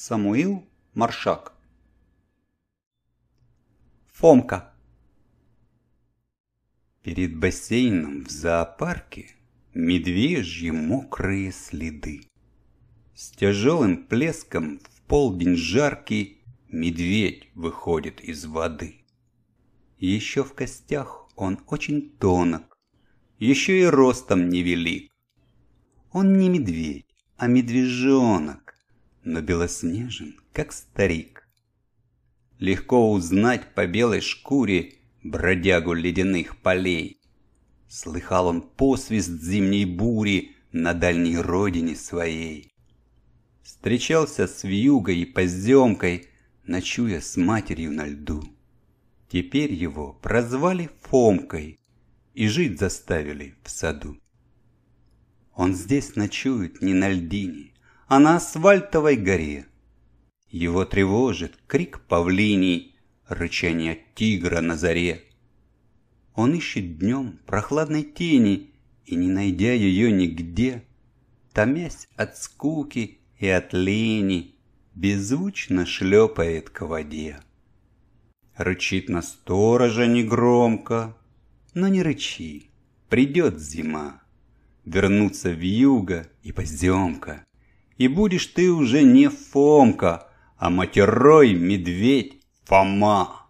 Самуил Маршак Фомка Перед бассейном в зоопарке Медвежьи мокрые следы. С тяжелым плеском в полдень жаркий Медведь выходит из воды. Еще в костях он очень тонок, Еще и ростом невелик. Он не медведь, а медвежонок но белоснежен, как старик. Легко узнать по белой шкуре бродягу ледяных полей. Слыхал он посвист зимней бури на дальней родине своей. Встречался с вьюгой и поземкой, ночуя с матерью на льду. Теперь его прозвали Фомкой и жить заставили в саду. Он здесь ночует не на льдине, а на асфальтовой горе. Его тревожит крик павлиний, рычание тигра на заре. Он ищет днем прохладной тени и, не найдя ее нигде, томясь от скуки и от лени, беззвучно шлепает к воде. Рычит на сторожа негромко, но не рычи, придет зима, вернутся вьюга и поземка и будешь ты уже не Фомка, а матерой медведь Фома.